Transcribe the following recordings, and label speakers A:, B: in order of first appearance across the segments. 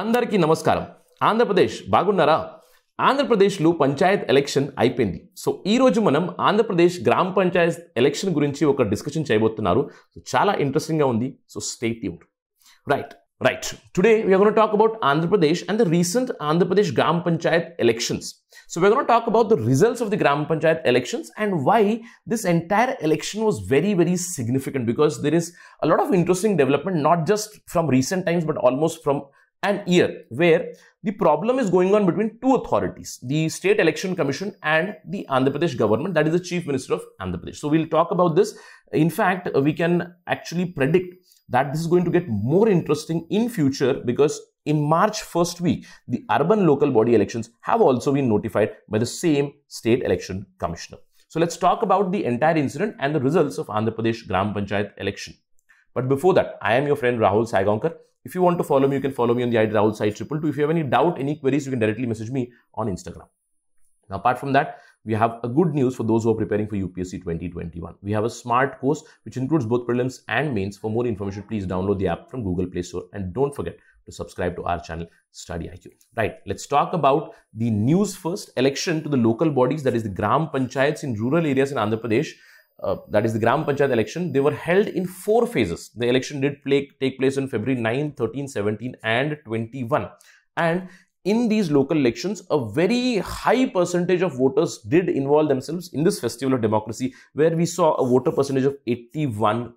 A: అందరికీ నమస్కారం ఆంధ్రప్రదేశ్ బాగున్నారా ఆంధ్రప్రదేశ్లో పంచాయత్ ఎలక్షన్ అయిపోయింది సో ఈరోజు మనం ఆంధ్రప్రదేశ్ గ్రామ పంచాయత్ ఎలక్షన్ గురించి ఒక డిస్కషన్ చేయబోతున్నారు చాలా ఇంట్రెస్టింగ్గా ఉంది so state యూడ్ right right today we are gonna talk about Andhra Pradesh and the recent Andhra Pradesh గ్రామ Panchayat elections so we are gonna talk about the results of the గ్రామ Panchayat elections and why this entire election was very very significant because there is a lot of interesting development not just from recent times but almost from and year where the problem is going on between two authorities, the State Election Commission and the Andhra Pradesh government, that is the Chief Minister of Andhra Pradesh. So we'll talk about this. In fact, we can actually predict that this is going to get more interesting in future because in March first week, the urban local body elections have also been notified by the same State Election Commissioner. So let's talk about the entire incident and the results of Andhra Pradesh Gram Panchayat election. But before that, I am your friend Rahul saigonkar if you want to follow me, you can follow me on the ID Rahul Sai Triple Two. If you have any doubt, any queries, you can directly message me on Instagram. Now, apart from that, we have a good news for those who are preparing for UPSC 2021. We have a smart course which includes both prelims and mains. For more information, please download the app from Google Play Store and don't forget to subscribe to our channel Study IQ. Right, let's talk about the news first election to the local bodies that is the Gram Panchayats in rural areas in Andhra Pradesh uh, that is the Gram Panchayat election, they were held in four phases. The election did play, take place in February 9, 13, 17 and 21. And in these local elections, a very high percentage of voters did involve themselves in this festival of democracy where we saw a voter percentage of 81%.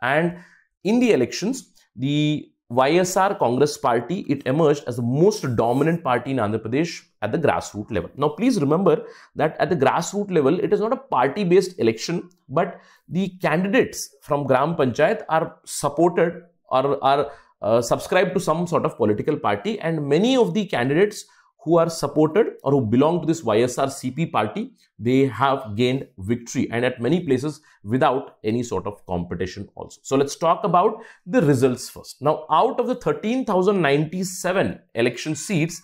A: And in the elections, the YSR Congress party, it emerged as the most dominant party in Andhra Pradesh at the grassroots level. Now, please remember that at the grassroots level, it is not a party based election, but the candidates from Gram Panchayat are supported or are uh, subscribed to some sort of political party, and many of the candidates who are supported or who belong to this YSR CP party, they have gained victory and at many places without any sort of competition also. So let's talk about the results first. Now, out of the 13,097 election seats,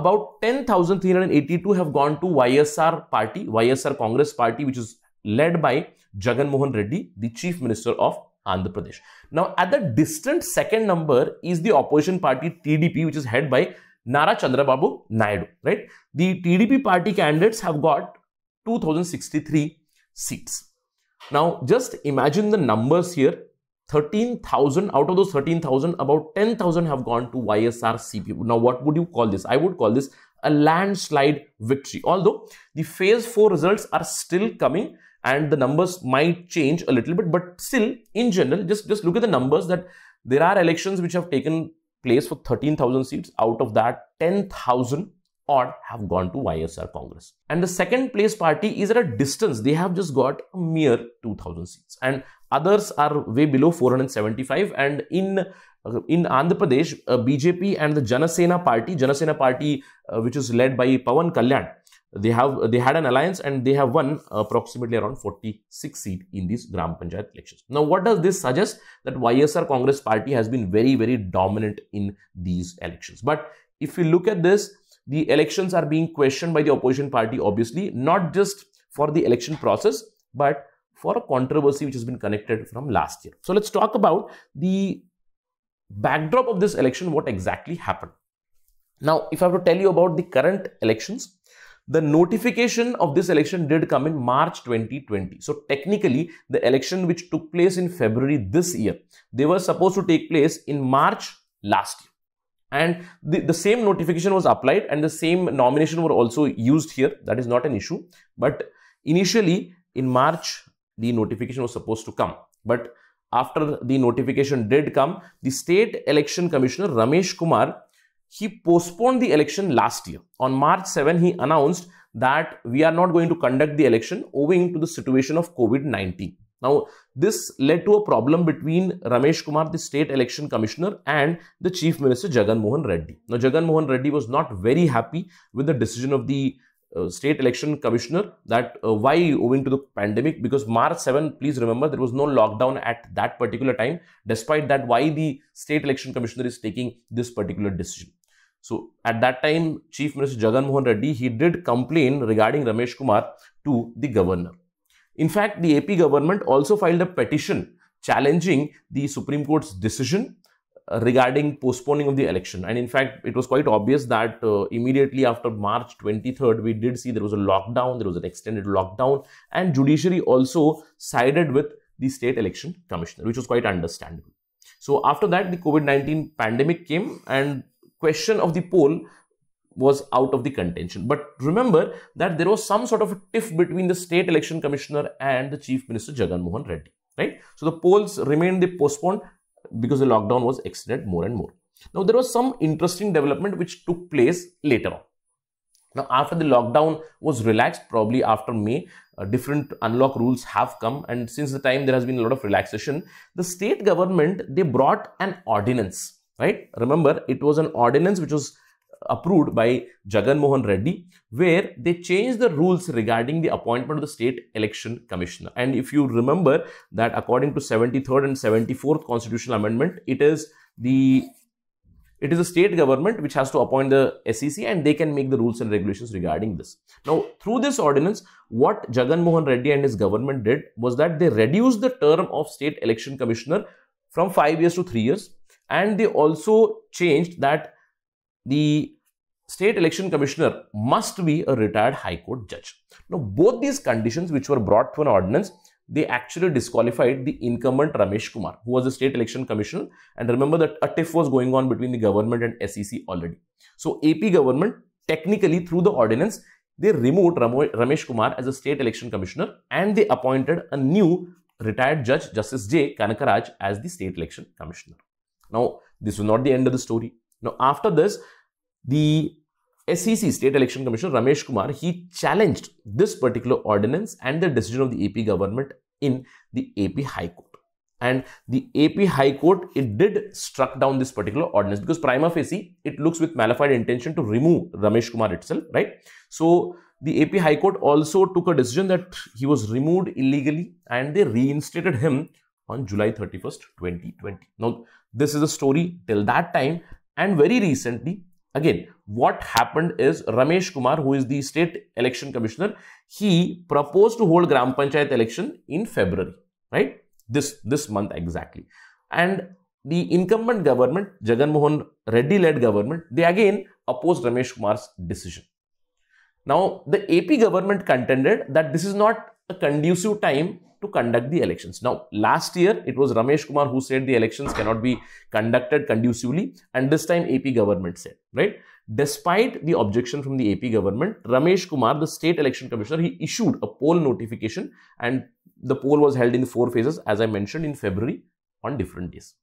A: about 10,382 have gone to YSR party, YSR Congress party, which is led by Jagan Mohan Reddy, the chief minister of Andhra Pradesh. Now, at the distant second number is the opposition party TDP, which is headed by Nara Chandrababu Naidu, right? The TDP party candidates have got 2063 seats. Now, just imagine the numbers here 13,000 out of those 13,000 about 10,000 have gone to YSRCP. Now what would you call this? I would call this a landslide victory. Although the phase 4 results are still coming and the numbers might change a little bit but still in general just, just look at the numbers that there are elections which have taken place for 13,000 seats out of that 10,000 odd have gone to YSR Congress. And the second place party is at a distance. They have just got a mere 2000 seats. And Others are way below 475 and in in Andhra Pradesh, uh, BJP and the Janasena party, Janasena party uh, which is led by Pawan Kalyan, they have they had an alliance and they have won approximately around 46 seat in these Gram Panchayat elections. Now, what does this suggest? That YSR Congress party has been very very dominant in these elections. But if you look at this, the elections are being questioned by the opposition party, obviously, not just for the election process, but for a controversy which has been connected from last year. So let's talk about the backdrop of this election, what exactly happened. Now, if I have to tell you about the current elections, the notification of this election did come in March 2020. So technically, the election which took place in February this year, they were supposed to take place in March last year. And the, the same notification was applied and the same nomination were also used here. That is not an issue. But initially, in March the notification was supposed to come. But after the notification did come, the state election commissioner Ramesh Kumar, he postponed the election last year. On March 7, he announced that we are not going to conduct the election owing to the situation of COVID-19. Now, this led to a problem between Ramesh Kumar, the state election commissioner, and the chief minister Jagan Mohan Reddy. Now, Jagan Mohan Reddy was not very happy with the decision of the uh, state election commissioner that uh, why owing to the pandemic because march 7 please remember there was no lockdown at that particular time despite that why the state election commissioner is taking this particular decision so at that time chief minister jagan mohan reddy he did complain regarding ramesh kumar to the governor in fact the ap government also filed a petition challenging the supreme court's decision regarding postponing of the election. And in fact, it was quite obvious that uh, immediately after March 23rd, we did see there was a lockdown, there was an extended lockdown, and judiciary also sided with the state election commissioner, which was quite understandable. So after that, the COVID-19 pandemic came and question of the poll was out of the contention. But remember that there was some sort of a tiff between the state election commissioner and the chief minister Jagan Mohan Reddy, right? So the polls remained they postponed because the lockdown was extended more and more. Now, there was some interesting development which took place later on. Now, after the lockdown was relaxed, probably after May, uh, different unlock rules have come. And since the time, there has been a lot of relaxation. The state government, they brought an ordinance, right? Remember, it was an ordinance which was approved by Jagan Mohan Reddy, where they changed the rules regarding the appointment of the state election commissioner. And if you remember that according to 73rd and 74th constitutional amendment, it is the it is the state government which has to appoint the SEC and they can make the rules and regulations regarding this. Now, through this ordinance, what Jagan Mohan Reddy and his government did was that they reduced the term of state election commissioner from 5 years to 3 years and they also changed that the state election commissioner must be a retired high court judge. Now, both these conditions which were brought to an ordinance, they actually disqualified the incumbent Ramesh Kumar, who was the state election commissioner. And remember that a tiff was going on between the government and SEC already. So, AP government technically through the ordinance, they removed Ramesh Kumar as a state election commissioner and they appointed a new retired judge, Justice J. Kanakaraj, as the state election commissioner. Now, this was not the end of the story. Now, after this, the SEC, State Election Commissioner Ramesh Kumar, he challenged this particular ordinance and the decision of the AP government in the AP High Court. And the AP High Court, it did struck down this particular ordinance because prima facie, it looks with malified intention to remove Ramesh Kumar itself, right? So, the AP High Court also took a decision that he was removed illegally and they reinstated him on July 31st, 2020. Now, this is a story till that time and very recently, Again, what happened is Ramesh Kumar, who is the state election commissioner, he proposed to hold Gram Panchayat election in February, right? This, this month exactly. And the incumbent government, Jagan Mohan Reddy-led government, they again opposed Ramesh Kumar's decision. Now, the AP government contended that this is not a conducive time to conduct the elections. Now, last year it was Ramesh Kumar who said the elections cannot be conducted conducively, and this time AP government said, right? Despite the objection from the AP government, Ramesh Kumar, the state election commissioner, he issued a poll notification, and the poll was held in four phases, as I mentioned in February on different days.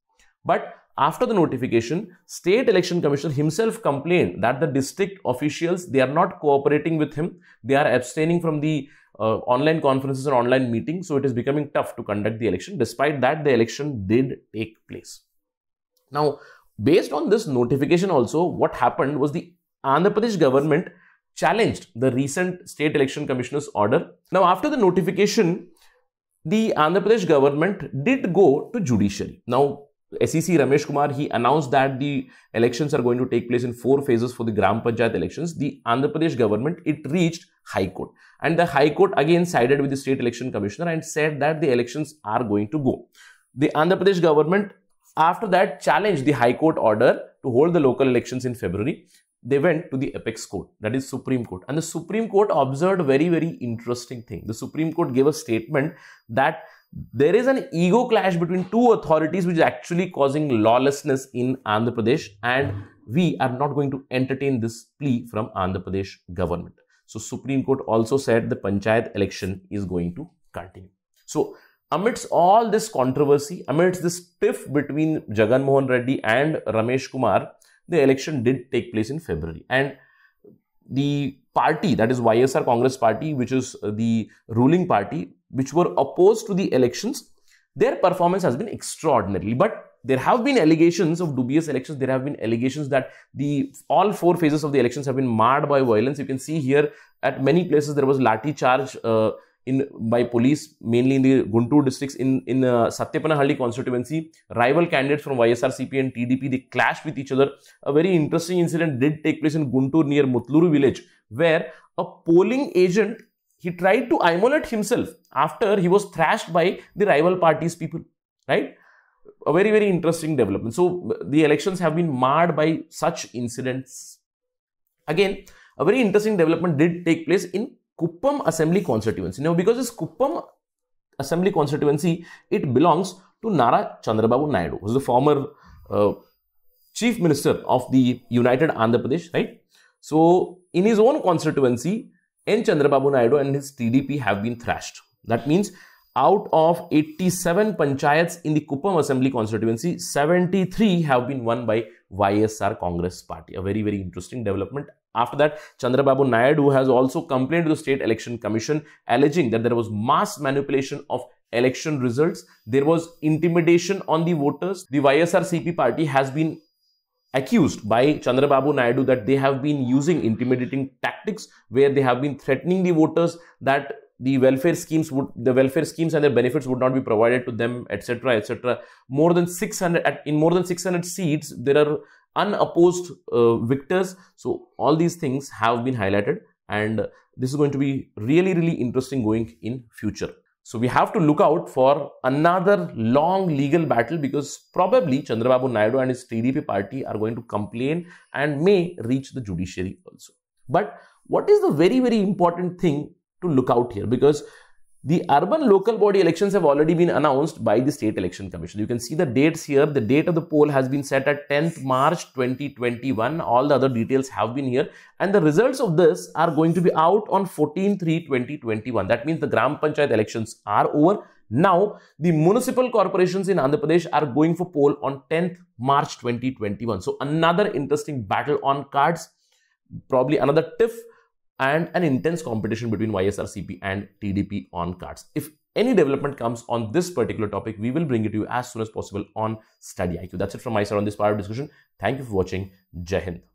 A: But after the notification, state election commissioner himself complained that the district officials, they are not cooperating with him. They are abstaining from the uh, online conferences and online meetings, so it is becoming tough to conduct the election. Despite that, the election did take place. Now, based on this notification, also, what happened was the Andhra Pradesh government challenged the recent state election commissioner's order. Now, after the notification, the Andhra Pradesh government did go to judiciary. Now, SEC Ramesh Kumar, he announced that the elections are going to take place in four phases for the Gram Panchayat elections. The Andhra Pradesh government, it reached High Court. And the High Court again sided with the State Election Commissioner and said that the elections are going to go. The Andhra Pradesh government, after that, challenged the High Court order to hold the local elections in February. They went to the apex court, that is Supreme Court. And the Supreme Court observed very, very interesting thing. The Supreme Court gave a statement that there is an ego clash between two authorities which is actually causing lawlessness in Andhra Pradesh and we are not going to entertain this plea from Andhra Pradesh government. So Supreme Court also said the panchayat election is going to continue. So amidst all this controversy, amidst this tiff between Jagan Mohan Reddy and Ramesh Kumar, the election did take place in February. And the party, that is YSR Congress party, which is uh, the ruling party, which were opposed to the elections, their performance has been extraordinary. But there have been allegations of dubious elections. There have been allegations that the all four phases of the elections have been marred by violence. You can see here at many places there was lathi charge uh, in by police, mainly in the Guntur districts in in uh, Satyapanahalli constituency. Rival candidates from YSRCP and TDP they clashed with each other. A very interesting incident did take place in Guntur near Mutluru village, where a polling agent he tried to immolate himself after he was thrashed by the rival party's people. Right a very, very interesting development. So the elections have been marred by such incidents. Again, a very interesting development did take place in Kuppam Assembly constituency. Now, because this Kuppam Assembly constituency, it belongs to Nara Chandrababu Naidu, who is the former uh, chief minister of the United Andhra Pradesh, right? So, in his own constituency, N. Chandrababu Naidu and his TDP have been thrashed. That means out of 87 panchayats in the Kuppam assembly constituency, 73 have been won by YSR Congress party. A very, very interesting development. After that, Chandrababu Naidu has also complained to the State Election Commission alleging that there was mass manipulation of election results. There was intimidation on the voters. The YSRCP party has been accused by Chandrababu Naidu that they have been using intimidating tactics where they have been threatening the voters that the welfare schemes would the welfare schemes and their benefits would not be provided to them etc etc more than 600 at, in more than 600 seats there are unopposed uh, victors so all these things have been highlighted and this is going to be really really interesting going in future so we have to look out for another long legal battle because probably Chandrababu Naidu and his TDP party are going to complain and may reach the judiciary also. But what is the very, very important thing to look out here because the urban local body elections have already been announced by the State Election Commission. You can see the dates here. The date of the poll has been set at 10th March 2021. All the other details have been here. And the results of this are going to be out on 14 3 2021. That means the Gram Panchayat elections are over. Now, the municipal corporations in Andhra Pradesh are going for poll on 10th March 2021. So, another interesting battle on cards. Probably another tiff and an intense competition between YSRCP and TDP on cards. If any development comes on this particular topic, we will bring it to you as soon as possible on Study IQ. That's it from my side on this part of discussion. Thank you for watching. Jai Hind.